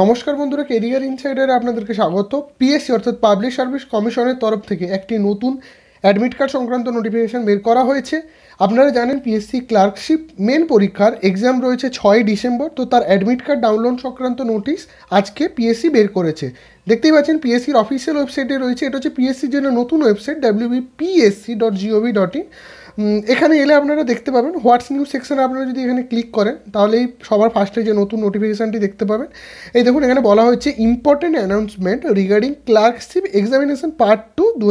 নমস্কার বন্ধুরা কেরিয়ার ইনসাইডারে আপনাদেরকে স্বাগত পিএসসি অর্থাৎ পাবলিক সার্ভিস কমিশনের তরফ থেকে একটি নতুন অ্যাডমিট কার্ড সংক্রান্ত নোটিফিকেশান বের করা হয়েছে আপনারা জানেন পিএসসি ক্লার্কশিপ মেন পরীক্ষার এক্সাম রয়েছে ছয় ডিসেম্বর তো তার অ্যাডমিট কার্ড ডাউনলোড সংক্রান্ত নোটিশ আজকে পিএসসি বের করেছে দেখতেই পাচ্ছেন পিএসসির অফিসিয়াল ওয়েবসাইটে রয়েছে এটা হচ্ছে পিএসসির জন্য নতুন website PSC dot GOV dot in এখানে এলে আপনারা দেখতে পাবেন হোয়াটস নিউজ সেকশানে আপনারা যদি এখানে ক্লিক করেন তাহলে এই সবার ফার্স্টে যে নতুন নোটিফিকেশানটি দেখতে পাবেন এই দেখুন এখানে বলা হয়েছে important announcement regarding clerkship examination part two দু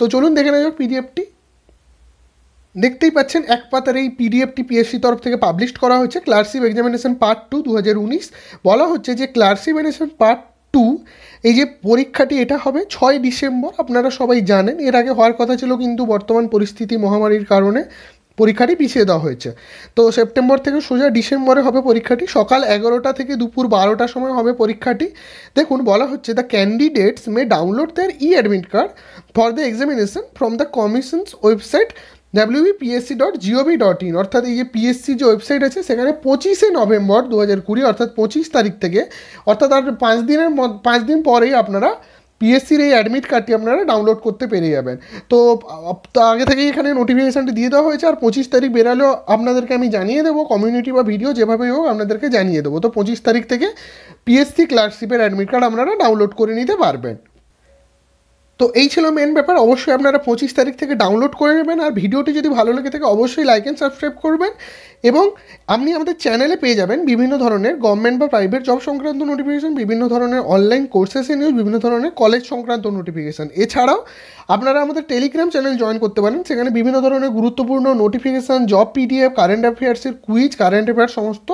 তো চলুন দেখে নেওয়া যাক পিডিএফটি দেখতেই পাচ্ছেন এক পাতার এই পিডিএফটি পিএসসি তরফ থেকে পাবলিশ করা হয়েছে ক্লার্কশিপ এক্সামিনেশন পার্ট টু দু বলা হচ্ছে যে ক্লার্কশিপ এক্সামিনেশন পার্ট টু এই যে পরীক্ষাটি এটা হবে ছয় ডিসেম্বর আপনারা সবাই জানেন এর আগে হওয়ার কথা ছিল কিন্তু বর্তমান পরিস্থিতি মহামারীর কারণে পরীক্ষাটি পিছিয়ে দেওয়া হয়েছে তো সেপ্টেম্বর থেকে সোজা ডিসেম্বরে হবে পরীক্ষাটি সকাল এগারোটা থেকে দুপুর বারোটার সময় হবে পরীক্ষাটি দেখুন বলা হচ্ছে the candidates may download their e admit card for the examination from the commission's website WBPSC dot GOV dot in অর্থাৎ এই যে পিএসসি যে ওয়েবসাইট আছে সেখানে পঁচিশে নভেম্বর দু হাজার কুড়ি অর্থাৎ পঁচিশ তারিখ থেকে অর্থাৎ আর পাঁচ দিনের পাঁচ দিন পরেই আপনারা পিএসসির এই অ্যাডমিট কার্ডটি আপনারা ডাউনলোড করতে পেরে যাবেন তো আগে থেকেই এখানে নোটিফিকেশানটি দিয়ে দেওয়া হয়েছে আর পঁচিশ তারিখ বেরালেও আপনাদেরকে আমি জানিয়ে দেবো কমিউনিটি বা ভিডিও যেভাবেই হোক আপনাদেরকে জানিয়ে দেবো তো পঁচিশ তারিখ থেকে পিএসসি ক্লার্কশিপের অ্যাডমিট কার্ড আপনারা ডাউনলোড করে নিতে পারবেন তো এই ছিল মেন ব্যাপার অবশ্যই আপনারা পঁচিশ তারিখ থেকে ডাউনলোড করে নেবেন আর ভিডিওটি যদি ভালো লেগে থাকে অবশ্যই লাইক অ্যান্ড সাবস্ক্রাইব করবেন এবং আপনি আমাদের চ্যানেলে পেয়ে যাবেন বিভিন্ন ধরনের গভর্নমেন্ট বা প্রাইভেট জব সংক্রান্ত নোটিফিকেশান বিভিন্ন ধরনের অনলাইন কোর্সেসের নিউজ বিভিন্ন ধরনের কলেজ সংক্রান্ত নোটিফিকেশান এছাড়াও আপনারা আমাদের টেলিগ্রাম চ্যানেল জয়েন করতে পারেন সেখানে বিভিন্ন ধরনের গুরুত্বপূর্ণ নোটিফিকেশান জব পিডিএফ কারেন্ট অ্যাফেয়ার্সের কুইজ কারেন্ট অ্যাফেয়ার্স সমস্ত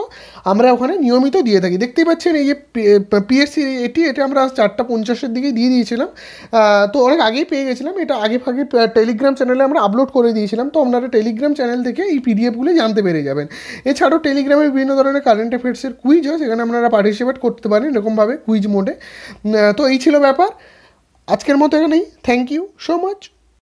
আমরা ওখানে নিয়মিত দিয়ে থাকি দেখতেই পাচ্ছেন এই যে পিএসসি এটি এটা আমরা চারটা পঞ্চাশের দিকেই দিয়ে দিয়েছিলাম তো তো অনেক আগেই পেয়ে গেছিলাম এটা আগে ফাগে টেলিগ্রাম চ্যানেলে আমরা আপলোড করে দিয়েছিলাম তো আপনারা টেলিগ্রাম চ্যানেল থেকে এই পিডিএফগুলো জানতে পেরে যাবেন এছাড়াও টেলিগ্রামে বিভিন্ন ধরনের কারেন্ট অ্যাফেয়ার্সের কুইজ হয় সেখানে আপনারা পার্টিসিপেট করতে পারেন এরকমভাবে কুইজ মোডে তো এই ছিল ব্যাপার আজকের মতো এখানেই থ্যাংক ইউ সো মাচ